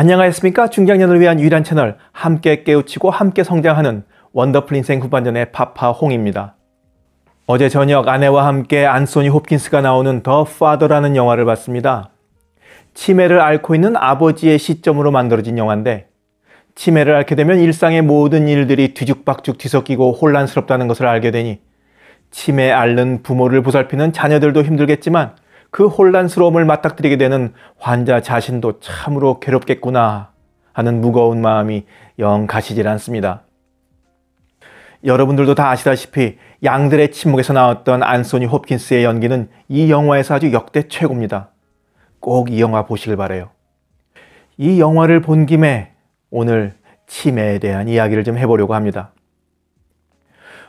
안녕하십니까 중장년을 위한 유일한 채널 함께 깨우치고 함께 성장하는 원더풀 인생 후반전의 파파홍입니다. 어제 저녁 아내와 함께 안소니 홉킨스가 나오는 더 파더라는 영화를 봤습니다. 치매를 앓고 있는 아버지의 시점으로 만들어진 영화인데 치매를 앓게 되면 일상의 모든 일들이 뒤죽박죽 뒤섞이고 혼란스럽다는 것을 알게 되니 치매 앓는 부모를 보살피는 자녀들도 힘들겠지만 그 혼란스러움을 맞닥뜨리게 되는 환자 자신도 참으로 괴롭겠구나 하는 무거운 마음이 영 가시질 않습니다. 여러분들도 다 아시다시피 양들의 침묵에서 나왔던 안소니 홉킨스의 연기는 이 영화에서 아주 역대 최고입니다. 꼭 이 영화 보시길 바래요. 이 영화를 본 김에 오늘 치매에 대한 이야기를 좀 해보려고 합니다.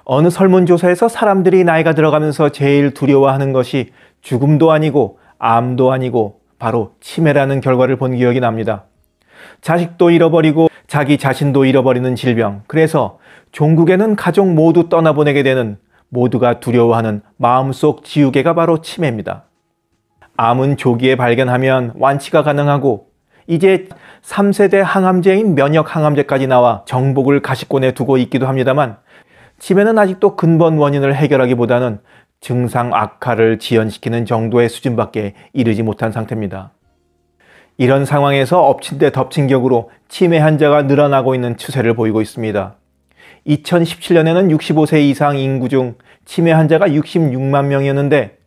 어느 설문조사에서 사람들이 나이가 들어가면서 제일 두려워하는 것이 죽음도 아니고 암도 아니고 바로 치매라는 결과를 본 기억이 납니다. 자식도 잃어버리고 자기 자신도 잃어버리는 질병. 그래서 종국에는 가족 모두 떠나보내게 되는 모두가 두려워하는 마음속 지우개가 바로 치매입니다. 암은 조기에 발견하면 완치가 가능하고 이제 3세대 항암제인 면역 항암제까지 나와 정복을 가시권에 두고 있기도 합니다만 치매는 아직도 근본 원인을 해결하기보다는 증상 악화를 지연시키는 정도의 수준밖에 이르지 못한 상태입니다. 이런 상황에서 엎친 데 덮친 격으로 치매 환자가 늘어나고 있는 추세를 보이고 있습니다. 2017년에는 65세 이상 인구 중 치매 환자가 66만 명이었는데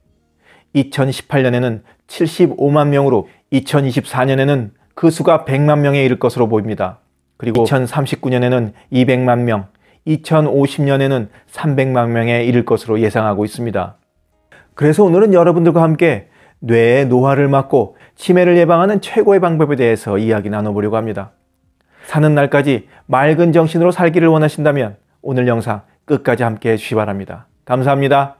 2018년에는 75만 명으로 2024년에는 그 수가 100만 명에 이를 것으로 보입니다. 그리고 2039년에는 200만 명, 2050년에는 300만 명에 이를 것으로 예상하고 있습니다. 그래서 오늘은 여러분들과 함께 뇌의 노화를 막고 치매를 예방하는 최고의 방법에 대해서 이야기 나눠보려고 합니다. 사는 날까지 맑은 정신으로 살기를 원하신다면 오늘 영상 끝까지 함께 해주시 바랍니다. 감사합니다.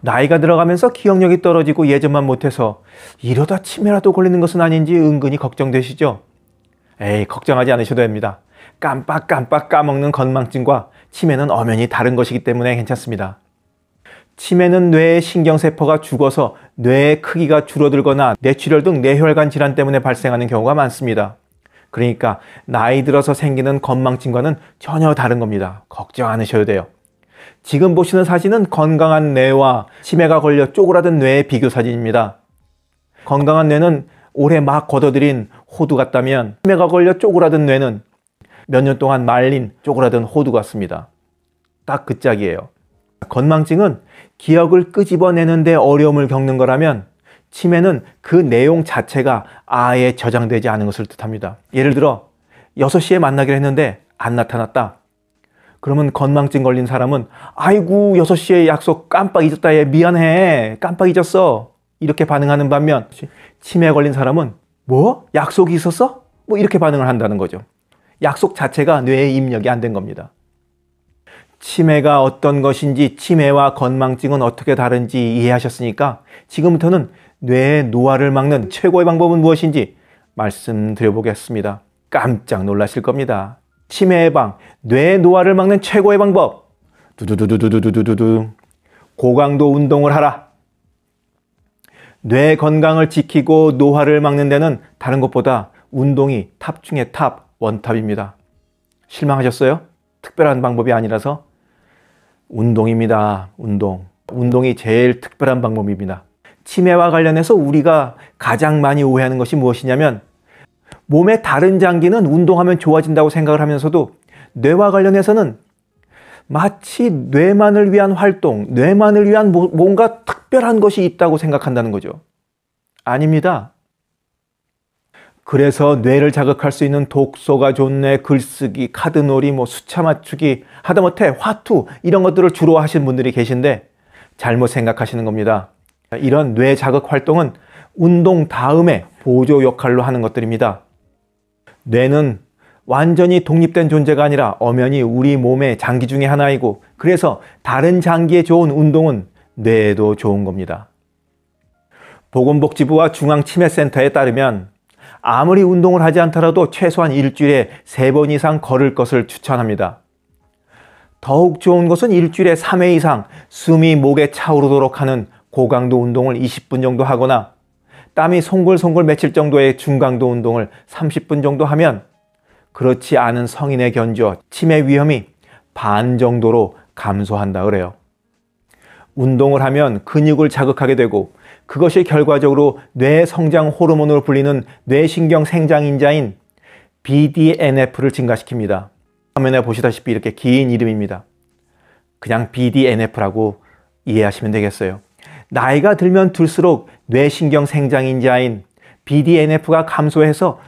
나이가 들어가면서 기억력이 떨어지고 예전만 못해서 이러다 치매라도 걸리는 것은 아닌지 은근히 걱정되시죠? 에이, 걱정하지 않으셔도 됩니다. 깜빡깜빡 까먹는 건망증과 치매는 엄연히 다른 것이기 때문에 괜찮습니다. 치매는 뇌의 신경세포가 죽어서 뇌의 크기가 줄어들거나 뇌출혈 등 뇌혈관 질환 때문에 발생하는 경우가 많습니다. 그러니까 나이 들어서 생기는 건망증과는 전혀 다른 겁니다. 걱정 않으셔도 돼요. 지금 보시는 사진은 건강한 뇌와 치매가 걸려 쪼그라든 뇌의 비교 사진입니다. 건강한 뇌는 올해 막 걷어들인 호두 같다면 치매가 걸려 쪼그라든 뇌는 몇 년 동안 말린 쪼그라든 호두 같습니다. 딱 그 짝이에요. 건망증은 기억을 끄집어내는데 어려움을 겪는 거라면 치매는 그 내용 자체가 아예 저장되지 않은 것을 뜻합니다. 예를 들어 6시에 만나기로 했는데 안 나타났다. 그러면 건망증 걸린 사람은 아이고 6시에 약속 깜빡 잊었다 얘 미안해 깜빡 잊었어 이렇게 반응하는 반면 치매에 걸린 사람은 뭐? 약속이 있었어? 뭐 이렇게 반응을 한다는 거죠. 약속 자체가 뇌에 입력이 안 된 겁니다. 치매가 어떤 것인지 치매와 건망증은 어떻게 다른지 이해하셨으니까 지금부터는 뇌의 노화를 막는 최고의 방법은 무엇인지 말씀드려보겠습니다. 깜짝 놀라실 겁니다. 치매 예방, 뇌 노화를 막는 최고의 방법. 두두두두두두두두. 고강도 운동을 하라. 뇌 건강을 지키고 노화를 막는 데는 다른 것보다 운동이 탑 중의 탑, 원탑입니다. 실망하셨어요? 특별한 방법이 아니라서? 운동입니다. 운동. 운동이 제일 특별한 방법입니다. 치매와 관련해서 우리가 가장 많이 오해하는 것이 무엇이냐면 몸의 다른 장기는 운동하면 좋아진다고 생각을 하면서도 뇌와 관련해서는 마치 뇌만을 위한 활동, 뇌만을 위한 뭔가 특별한 것이 있다고 생각한다는 거죠. 아닙니다. 그래서 뇌를 자극할 수 있는 독서가 좋네, 글쓰기, 카드놀이, 뭐 수차 맞추기, 하다못해 화투 이런 것들을 주로 하시는 분들이 계신데 잘못 생각하시는 겁니다. 이런 뇌 자극 활동은 운동 다음에 보조 역할로 하는 것들입니다. 뇌는 완전히 독립된 존재가 아니라 엄연히 우리 몸의 장기 중의 하나이고 그래서 다른 장기에 좋은 운동은 뇌에도 좋은 겁니다. 보건복지부와 중앙치매센터에 따르면 아무리 운동을 하지 않더라도 최소한 일주일에 3번 이상 걸을 것을 추천합니다. 더욱 좋은 것은 일주일에 3회 이상 숨이 목에 차오르도록 하는 고강도 운동을 20분 정도 하거나 땀이 송글송글 맺힐 정도의 중강도 운동을 30분 정도 하면 그렇지 않은 성인의 견주어 치매 위험이 반 정도로 감소한다 그래요. 운동을 하면 근육을 자극하게 되고 그것이 결과적으로 뇌 성장 호르몬으로 불리는 뇌신경 생장 인자인 BDNF를 증가시킵니다. 화면에 보시다시피 이렇게 긴 이름입니다. 그냥 BDNF라고 이해하시면 되겠어요. 나이가 들면 들수록 뇌신경 생장 인자인 BDNF가 감소해서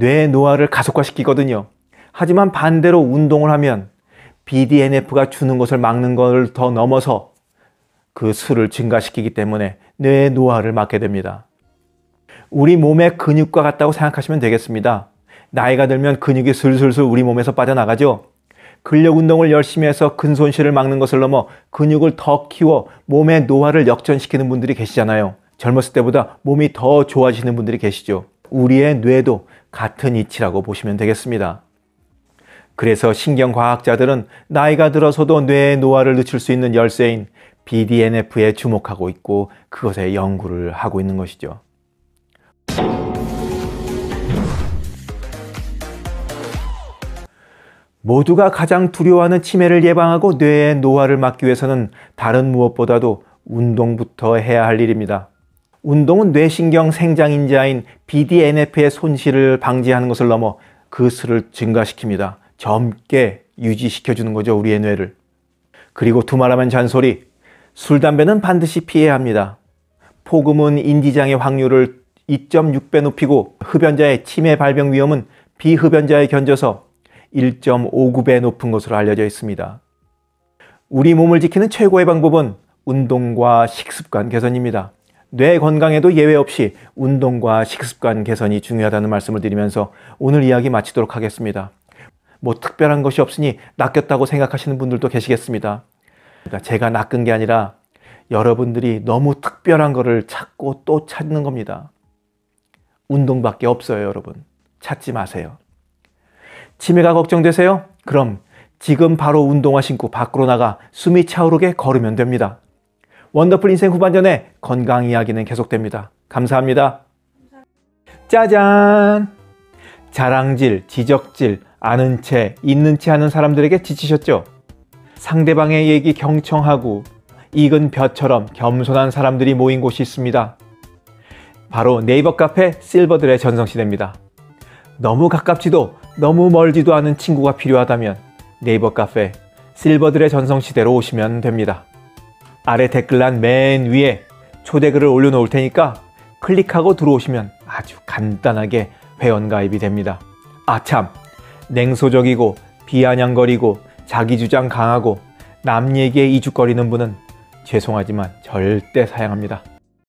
뇌 노화를 가속화시키거든요. 하지만 반대로 운동을 하면 BDNF가 주는 것을 막는 것을 더 넘어서 그 수를 증가시키기 때문에 뇌 노화를 막게 됩니다. 우리 몸의 근육과 같다고 생각하시면 되겠습니다. 나이가 들면 근육이 슬슬슬 우리 몸에서 빠져나가죠. 근력 운동을 열심히 해서 근 손실을 막는 것을 넘어 근육을 더 키워 몸의 노화를 역전시키는 분들이 계시잖아요. 젊었을 때보다 몸이 더좋아지는 분들이 계시죠. 우리의 뇌도 같은 이치라고 보시면 되겠습니다. 그래서 신경과학자들은 나이가 들어서도 뇌의 노화를 늦출 수 있는 열쇠인 BDNF에 주목하고 있고 그것에 연구를 하고 있는 것이죠. 모두가 가장 두려워하는 치매를 예방하고 뇌의 노화를 막기 위해서는 다른 무엇보다도 운동부터 해야 할 일입니다. 운동은 뇌신경 생장인자인 BDNF의 손실을 방지하는 것을 넘어 그 수를 증가시킵니다. 젊게 유지시켜주는 거죠, 우리의 뇌를. 그리고 두말하면 잔소리. 술, 담배는 반드시 피해야 합니다. 폭음은 인지장애 확률을 2.6배 높이고 흡연자의 치매 발병 위험은 비흡연자에 견져서 1.59배 높은 것으로 알려져 있습니다. 우리 몸을 지키는 최고의 방법은 운동과 식습관 개선입니다. 뇌 건강에도 예외 없이 운동과 식습관 개선이 중요하다는 말씀을 드리면서 오늘 이야기 마치도록 하겠습니다. 뭐 특별한 것이 없으니 낚였다고 생각하시는 분들도 계시겠습니다. 그러니까 제가 낚은 게 아니라 여러분들이 너무 특별한 것을 찾고 또 찾는 겁니다. 운동밖에 없어요, 여러분. 찾지 마세요. 치매가 걱정되세요? 그럼 지금 바로 운동화 신고 밖으로 나가 숨이 차오르게 걸으면 됩니다. 원더풀 인생 후반전에 건강 이야기는 계속됩니다. 감사합니다. 짜잔! 자랑질, 지적질, 아는 채, 있는 채 하는 사람들에게 지치셨죠? 상대방의 얘기 경청하고 익은 벼처럼 겸손한 사람들이 모인 곳이 있습니다. 바로 네이버 카페 실버들의 전성시대입니다. 너무 가깝지도 너무 멀지도 않은 친구가 필요하다면 네이버 카페 실버들의 전성시대로 오시면 됩니다. 아래 댓글란 맨 위에 초대글을 올려놓을 테니까 클릭하고 들어오시면 아주 간단하게 회원가입이 됩니다. 아참! 냉소적이고 비아냥거리고 자기주장 강하고 남 얘기에 이죽거리는 분은 죄송하지만 절대 사양합니다.